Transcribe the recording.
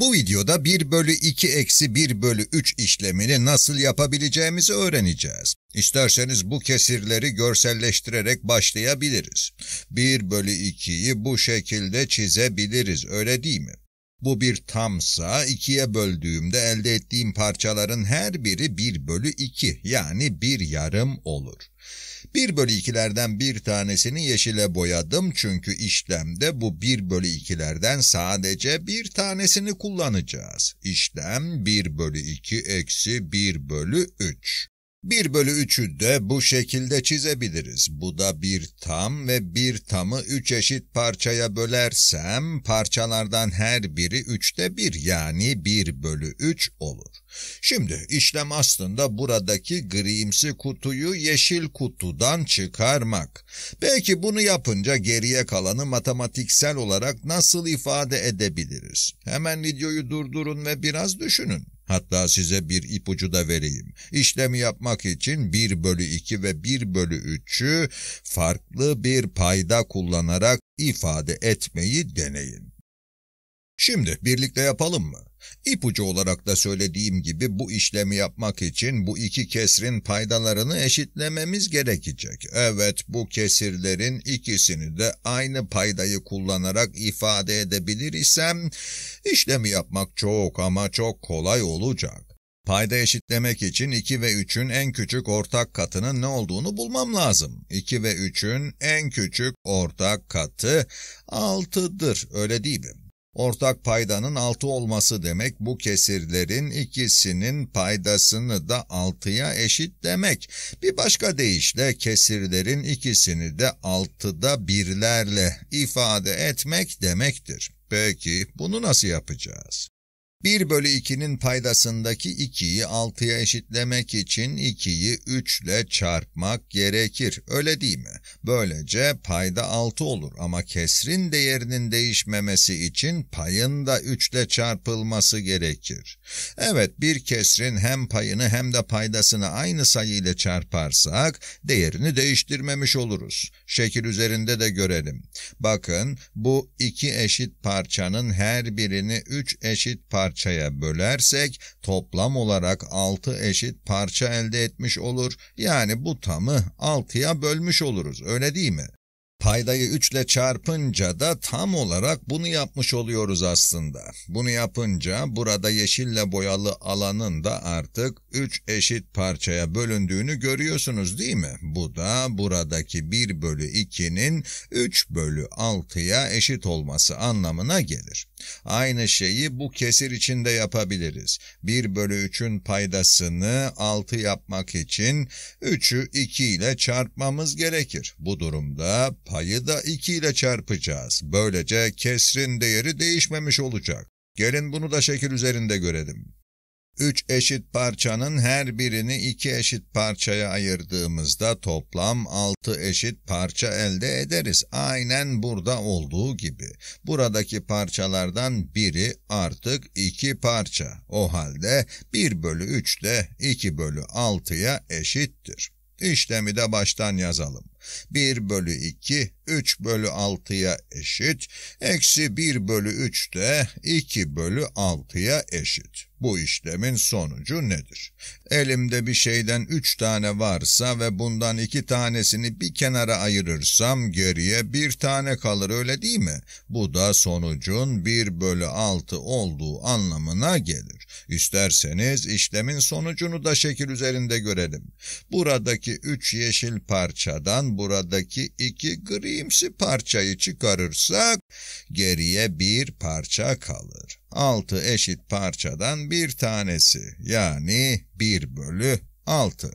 Bu videoda 1 bölü 2 eksi 1 bölü 3 işlemini nasıl yapabileceğimizi öğreneceğiz. İsterseniz bu kesirleri görselleştirerek başlayabiliriz. 1 bölü 2'yi bu şekilde çizebiliriz öyle değil mi? Bu bir tamsa ikiye böldüğümde elde ettiğim parçaların her biri 1 bölü 2 yani bir yarım olur. 1 bölü 2'lerden bir tanesini yeşile boyadım çünkü işlemde bu 1 bölü 2'lerden sadece bir tanesini kullanacağız. İşlem 1 bölü 2 eksi 1 bölü 3. 1 bölü 3'ü de bu şekilde çizebiliriz. Bu da bir tam ve bir tamı 3 eşit parçaya bölersem parçalardan her biri 3'te 1 yani 1 bölü 3 olur. Şimdi işlem aslında buradaki grimsi kutuyu yeşil kutudan çıkarmak. Belki bunu yapınca geriye kalanı matematiksel olarak nasıl ifade edebiliriz? Hemen videoyu durdurun ve biraz düşünün. Hatta size bir ipucu da vereyim. İşlemi yapmak için 1 bölü 2 ve 1 bölü 3'ü farklı bir payda kullanarak ifade etmeyi deneyin. Şimdi birlikte yapalım mı? İpucu olarak da söylediğim gibi bu işlemi yapmak için bu iki kesrin paydalarını eşitlememiz gerekecek. Evet bu kesirlerin ikisini de aynı paydayı kullanarak ifade edebilir isem işlemi yapmak çok ama çok kolay olacak. Payda eşitlemek için 2 ve 3'ün en küçük ortak katının ne olduğunu bulmam lazım. 2 ve 3'ün en küçük ortak katı 6'dır öyle değil mi? Ortak paydanın 6 olması demek bu kesirlerin ikisinin paydasını da 6'ya eşit demek. Bir başka deyişle kesirlerin ikisini de 6'da birlerle ifade etmek demektir. Peki bunu nasıl yapacağız? 1 bölü 2'nin paydasındaki 2'yi 6'ya eşitlemek için 2'yi 3 ile çarpmak gerekir. Öyle değil mi? Böylece payda 6 olur ama kesrin değerinin değişmemesi için payın da 3 ile çarpılması gerekir. Evet bir kesrin hem payını hem de paydasını aynı sayı ile çarparsak değerini değiştirmemiş oluruz. Şekil üzerinde de görelim. Bakın bu iki eşit parçanın her birini 3 eşit parçaya parçaya bölersek toplam olarak 6 eşit parça elde etmiş olur. Yani bu tamı 6'ya bölmüş oluruz öyle değil mi? Paydayı 3 ile çarpınca da tam olarak bunu yapmış oluyoruz aslında. Bunu yapınca burada yeşille boyalı alanın da artık 3 eşit parçaya bölündüğünü görüyorsunuz değil mi? Bu da buradaki 1 bölü 2'nin 3 bölü 6'ya eşit olması anlamına gelir. Aynı şeyi bu kesir içinde yapabiliriz. 1 bölü 3'ün paydasını 6 yapmak için 3'ü 2 ile çarpmamız gerekir. Bu durumda payı da 2 ile çarpacağız. Böylece kesrin değeri değişmemiş olacak. Gelin bunu da şekil üzerinde görelim. Üç eşit parçanın her birini iki eşit parçaya ayırdığımızda toplam altı eşit parça elde ederiz. Aynen burada olduğu gibi. Buradaki parçalardan biri artık iki parça. O halde 1 bölü 3 de 2 bölü 6'ya eşittir. İşlemi de baştan yazalım. 1 bölü 2, 3 bölü 6'ya eşit. Eksi 1 bölü 3 de 2 bölü 6'ya eşit. Bu işlemin sonucu nedir? Elimde bir şeyden üç tane varsa ve bundan iki tanesini bir kenara ayırırsam geriye bir tane kalır öyle değil mi? Bu da sonucun bir bölü altı olduğu anlamına gelir. İsterseniz işlemin sonucunu da şekil üzerinde görelim. Buradaki üç yeşil parçadan buradaki iki grimsi parçayı çıkarırsak geriye bir parça kalır. 6 eşit parçadan bir tanesi yani 1 bölü 6.